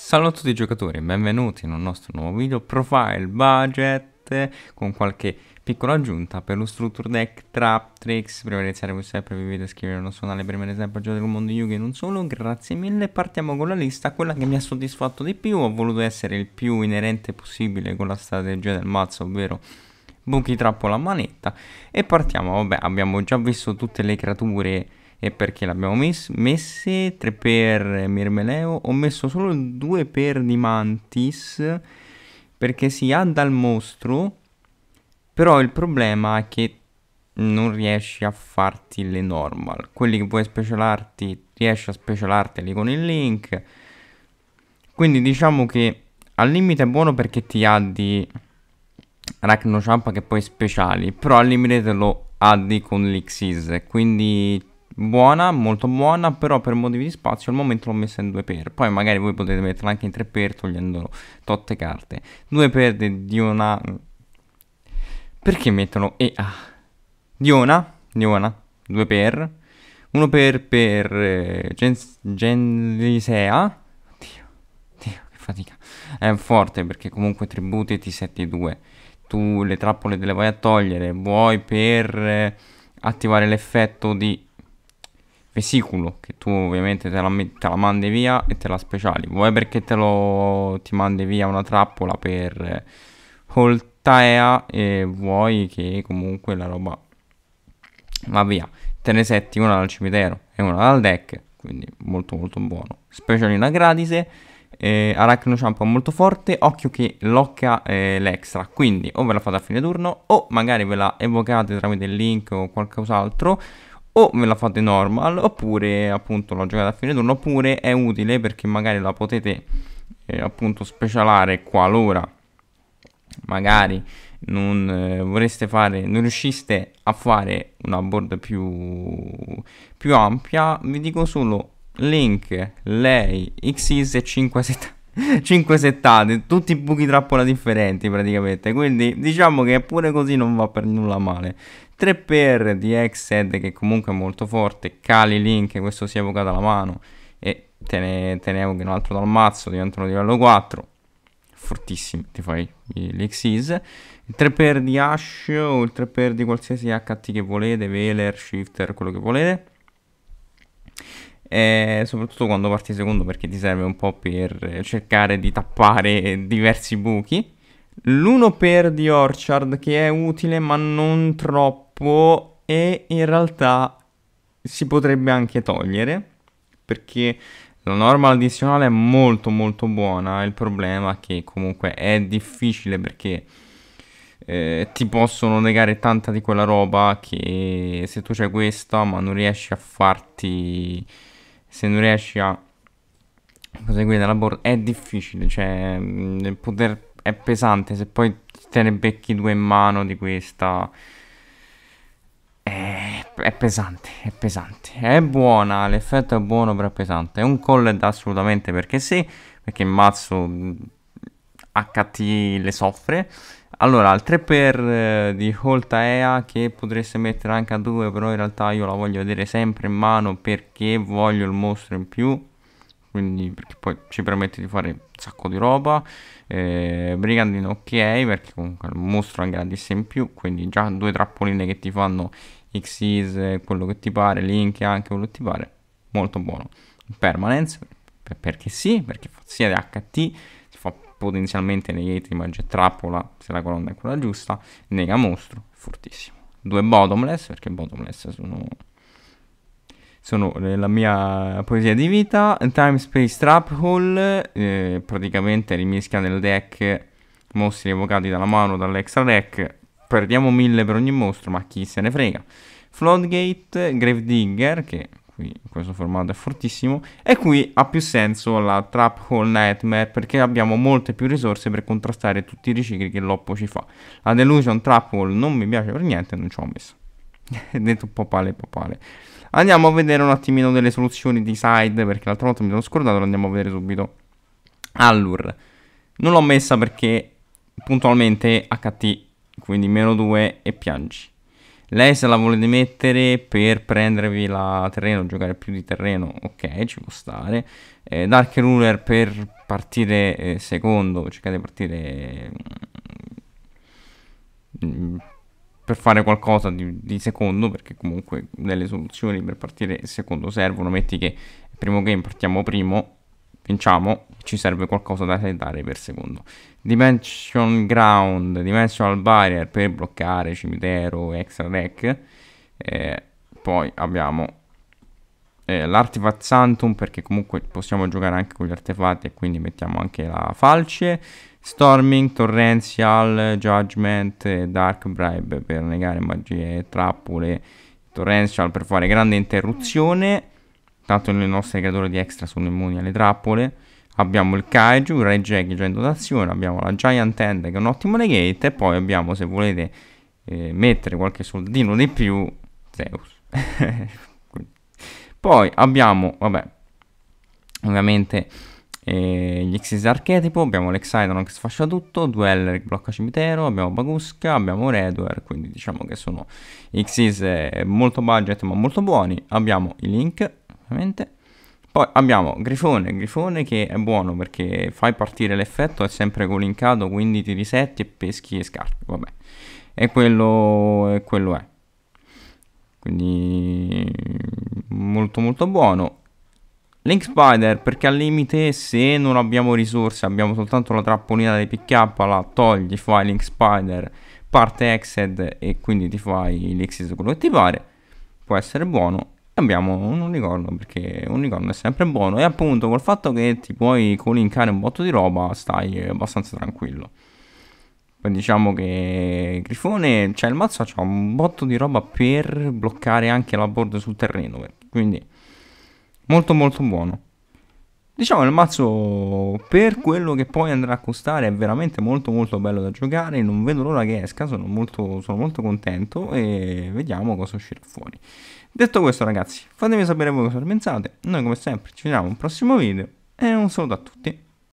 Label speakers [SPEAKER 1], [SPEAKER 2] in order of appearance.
[SPEAKER 1] Salve a tutti i giocatori, benvenuti in un nostro nuovo video Profile Budget con qualche piccola aggiunta per lo Structure Deck Trap Tricks Prima di iniziare come sempre vi invito a iscrivervi al nostro canale per me sempre giocare con mondo Yugi e non solo Grazie mille, partiamo con la lista, quella che mi ha soddisfatto di più Ho voluto essere il più inerente possibile con la strategia del mazzo, ovvero buchi trappola manetta E partiamo, vabbè abbiamo già visto tutte le creature e perché l'abbiamo mes- messe 3 per Mirmeleo ho messo solo 2 per di Mantis perché si ha dal mostro però il problema è che non riesci a farti le normal quelli che puoi specialarti riesci a specialarteli con il link quindi diciamo che al limite è buono perché ti ha di Arachno che poi speciali però al limite te lo di con l'Xyz quindi buona, molto buona, però per motivi di spazio al momento l'ho messa in 2 per, poi magari voi potete metterla anche in 3 per togliendo totte carte. 2 per di una... Perché mettono EA? Di una, di una, 2 per, Uno per per eh, Gens Genlisea, oddio, oddio, che fatica, è forte perché comunque tributi ti setti due. tu le trappole te le vai a togliere, vuoi per eh, attivare l'effetto di vesiculo che tu ovviamente te la, te la, mandi via e te la speciali vuoi perché te lo ti mandi via una trappola per Holtaea e vuoi che comunque la roba va via te ne setti una dal cimitero e una dal deck quindi molto molto buono specialina gradise eh, Arachno Champa molto forte, occhio che locca eh, l'extra, quindi o ve la fate a fine turno o magari ve la evocate tramite il link o qualcos'altro o me la fate normal oppure appunto la giocate a fine turno oppure è utile perché magari la potete eh, appunto specialare qualora magari non eh, vorreste fare non riusciste a fare una board più, più ampia vi dico solo link lei xis e 570 5 settate, tutti i buchi trappola differenti praticamente. Quindi diciamo che pure così non va per nulla male. 3x di Exed che comunque è molto forte, cali Link, questo si evoca dalla mano e te ne, te ne evocano un altro dal mazzo, diventano livello 4, fortissimi, ti fai l'Xis, il 3x di Ash o il 3x di qualsiasi HT che volete, Veler, Shifter, quello che volete. E soprattutto quando parti secondo perché ti serve un po' per cercare di tappare diversi buchi. L'1 per di Orchard che è utile ma non troppo troppo e in realtà si potrebbe anche togliere perché la norma addizionale è molto molto buona, il problema è che comunque è difficile perché eh, ti possono negare tanta di quella roba che se tu c'è questa ma non riesci a farti, se non riesci a proseguire la board è difficile, cioè mm, poter, è pesante se poi te ne becchi due in mano di questa eh, è pesante, è pesante. È buona, l'effetto è buono però è pesante. È un colled assolutamente perché sì, perché il mazzo HT le soffre. Allora, il 3x eh, di Holtaea che potreste mettere anche a 2, però in realtà io la voglio vedere sempre in mano perché voglio il mostro in più quindi perché poi ci permette di fare un sacco di roba eh, brigandino ok perché comunque il mostro è un grandissimo in più quindi già due trappoline che ti fanno xyz eh, quello che ti pare link anche quello che ti pare molto buono permanence per, perché sì perché sia di ht si fa potenzialmente negate image trappola se la colonna è quella giusta nega mostro fortissimo due bottomless perché bottomless sono sono eh, la mia poesia di vita, Time Space Trap Hole, eh, praticamente rimischia nel deck mostri evocati dalla mano dall'extra deck, perdiamo mille per ogni mostro, ma chi se ne frega. Floodgate, Gravedigger, che qui in questo formato è fortissimo, e qui ha più senso la Trap Hole Nightmare, perché abbiamo molte più risorse per contrastare tutti i ricicli che l'Oppo ci fa. La Delusion Trap Hole non mi piace per niente, non ci ho messo. detto un po' pale, po' pale. Andiamo a vedere un attimino delle soluzioni di side, perché l'altra volta mi sono scordato, lo andiamo a vedere subito. Allure, non l'ho messa perché puntualmente HT, quindi meno 2 e piangi. Lei se la volete mettere per prendervi la terreno, giocare più di terreno, ok, ci può stare. Eh, Dark Ruler per partire eh, secondo, cercate di partire... Mm, mm per fare qualcosa di, di, secondo, perché comunque delle soluzioni per partire secondo servono, metti che primo game partiamo primo, vinciamo, ci serve qualcosa da tentare per secondo. Dimension Ground, Dimensional Barrier per bloccare cimitero, extra deck, eh, poi abbiamo eh, l'artefazzantum perché comunque possiamo giocare anche con gli artefatti e quindi mettiamo anche la falce storming, torrential, judgment dark bribe per negare magie e trappole torrential per fare grande interruzione tanto le nostre creature di extra sono immuni alle trappole abbiamo il kaiju, il red jack già in dotazione abbiamo la giant hand che è un ottimo negate e poi abbiamo se volete eh, mettere qualche soldino di più Zeus Poi abbiamo, vabbè, ovviamente eh, gli Xyz archetipo, abbiamo l'Exidon che sfascia tutto, Dweller che blocca cimitero, abbiamo Bagusca, abbiamo Redware, quindi diciamo che sono Xyz eh, molto budget ma molto buoni, abbiamo i Link, ovviamente, poi abbiamo Grifone, Grifone che è buono perché fai partire l'effetto, è sempre l'incado, quindi ti risetti e peschi e scarti, vabbè. E quello, quello è. Quindi molto molto buono. Link Spider perché al limite se non abbiamo risorse, abbiamo soltanto la trappolina dei pick up, la togli, fai Link Spider, parte Exed e quindi ti fai l'X su quello che ti pare, può essere buono. Abbiamo un unicorno perché un unicorno è sempre buono e appunto col fatto che ti puoi colincare un botto di roba stai abbastanza tranquillo. Poi diciamo che Grifone, cioè il mazzo ha un botto di roba per bloccare anche la board sul terreno. Quindi molto molto buono. Diciamo il mazzo per quello che poi andrà a costare è veramente molto molto bello da giocare, non vedo l'ora che esca, sono molto, sono molto contento e vediamo cosa uscirà fuori. Detto questo ragazzi, fatemi sapere voi cosa pensate, noi come sempre ci vediamo in un prossimo video e un saluto a tutti.